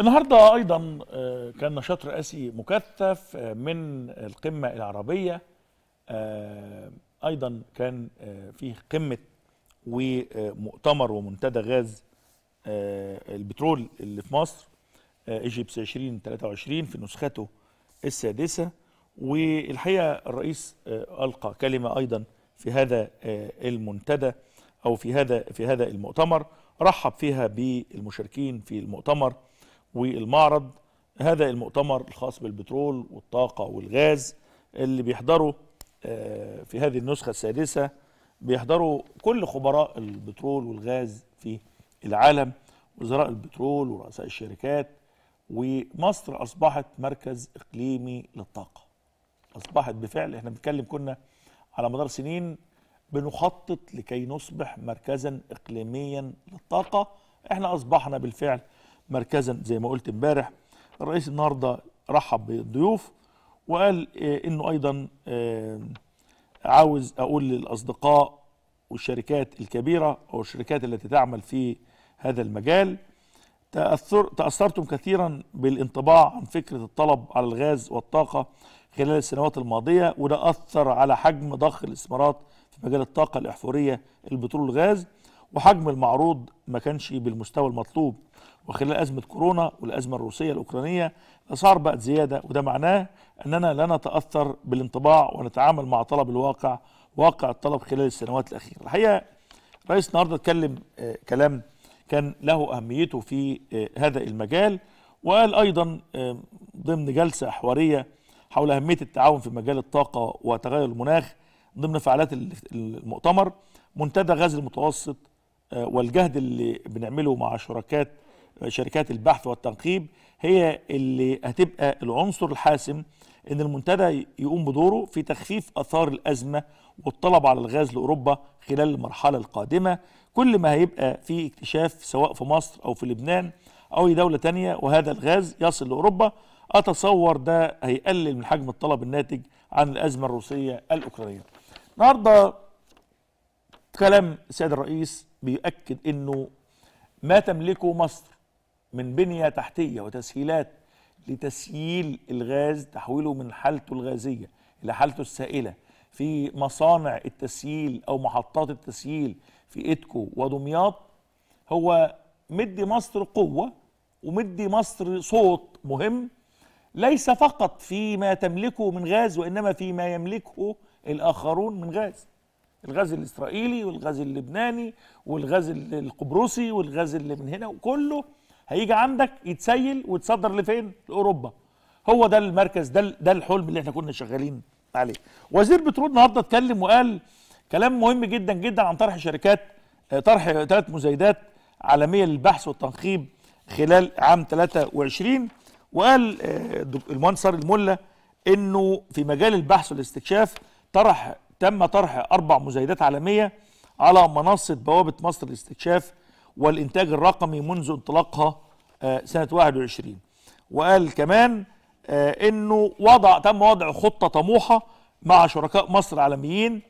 النهارده ايضا آه، كان نشاط رئاسي مكثف آه، من القمه العربيه آه، ايضا كان فيه قمه ومؤتمر ومنتدى غاز البترول اللي في مصر ايجيبس 2023 في نسخته السادسه والحقيقه الرئيس القى كلمه ايضا في هذا المنتدى او في هذا في هذا المؤتمر رحب فيها بالمشاركين في المؤتمر والمعرض هذا المؤتمر الخاص بالبترول والطاقة والغاز اللي بيحضره آه، في هذه النسخة السادسة بيحضره كل خبراء البترول والغاز في العالم وزراء البترول ورؤساء الشركات ومصر أصبحت مركز إقليمي للطاقة أصبحت بفعل احنا بنتكلم كنا على مدار سنين بنخطط لكي نصبح مركزا إقليميا للطاقة احنا أصبحنا بالفعل مركزا زي ما قلت امبارح الرئيس النهارده رحب بالضيوف وقال آه، انه ايضا آه، عاوز اقول للاصدقاء والشركات الكبيره او الشركات التي تعمل في هذا المجال تأثر تأثرتم كثيرا بالانطباع عن فكرة الطلب على الغاز والطاقة خلال السنوات الماضية وده أثر على حجم ضخ الاستثمارات في مجال الطاقة الأحفورية البترول الغاز وحجم المعروض ما كانش بالمستوى المطلوب وخلال أزمة كورونا والأزمة الروسية الأوكرانية الأسعار بقت زيادة وده معناه أننا لا نتأثر بالانطباع ونتعامل مع طلب الواقع واقع الطلب خلال السنوات الأخيرة الحقيقة رئيس النهاردة اتكلم آه، كلام كان له أهميته في آه، هذا المجال وقال أيضا آه، ضمن جلسة حوارية حول أهمية التعاون في مجال الطاقة وتغير المناخ ضمن فعاليات المؤتمر منتدى غاز المتوسط والجهد اللي بنعمله مع شركات شركات البحث والتنقيب هي اللي هتبقى العنصر الحاسم ان المنتدى يقوم بدوره في تخفيف اثار الازمه والطلب على الغاز لاوروبا خلال المرحله القادمه كل ما هيبقى في اكتشاف سواء في مصر او في لبنان او اي دوله تانية وهذا الغاز يصل لاوروبا اتصور ده هيقلل من حجم الطلب الناتج عن الازمه الروسيه الاوكرانيه النهارده كلام السيد الرئيس بيؤكد انه ما تملكه مصر من بنيه تحتيه وتسهيلات لتسييل الغاز تحويله من حالته الغازيه الى حالته السائله في مصانع التسييل او محطات التسييل في ايدكو ودمياط هو مدي مصر قوه ومدي مصر صوت مهم ليس فقط فيما تملكه من غاز وانما فيما يملكه الاخرون من غاز الغاز الاسرائيلي والغاز اللبناني والغاز القبرصي والغاز اللي من هنا وكله هيجي عندك يتسيل ويتصدر لفين؟ لاوروبا. هو ده المركز ده ده الحلم اللي احنا كنا شغالين عليه. وزير بترول النهارده اتكلم وقال كلام مهم جدا جدا عن طرح شركات آه، طرح ثلاث مزايدات عالميه للبحث والتنقيب خلال عام 23 وقال آه، المهندس الملا انه في مجال البحث والاستكشاف طرح تم طرح أربع مزايدات عالمية على منصة بوابة مصر للاستكشاف والإنتاج الرقمي منذ انطلاقها آه، سنة 21 وقال كمان آه، أنه وضع تم وضع خطة طموحة مع شركاء مصر عالميين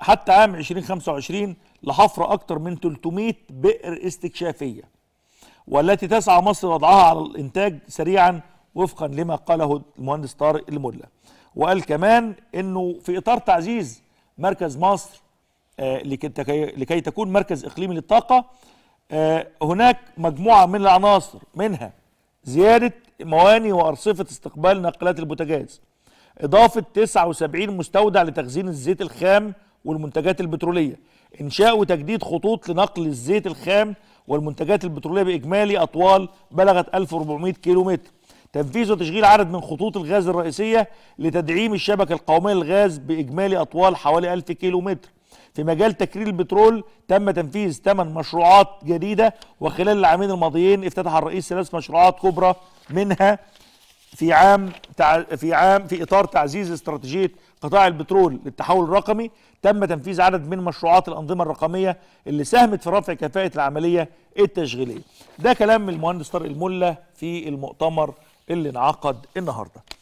حتى عام 2025 لحفر أكثر من 300 بئر استكشافية والتي تسعى مصر وضعها على الإنتاج سريعا وفقا لما قاله المهندس طارق الملا وقال كمان أنه في إطار تعزيز مركز مصر آه، لكي تكون مركز إقليمي للطاقة آه، هناك مجموعة من العناصر منها زيادة مواني وأرصفة استقبال ناقلات البوتاجاز إضافة 79 مستودع لتخزين الزيت الخام والمنتجات البترولية إنشاء وتجديد خطوط لنقل الزيت الخام والمنتجات البترولية بإجمالي أطوال بلغت 1400 كيلومتر تنفيذ وتشغيل عدد من خطوط الغاز الرئيسية لتدعيم الشبكة القومية للغاز بإجمالي أطوال حوالي 1000 كيلومتر في مجال تكرير البترول تم تنفيذ 8 مشروعات جديدة وخلال العامين الماضيين افتتح الرئيس ثلاث مشروعات كبرى منها في عام في عام في اطار تعزيز استراتيجيه قطاع البترول للتحول الرقمي تم تنفيذ عدد من مشروعات الانظمه الرقميه اللي ساهمت في رفع كفاءه العمليه التشغيليه ده كلام المهندس طارق الملا في المؤتمر اللي انعقد النهارده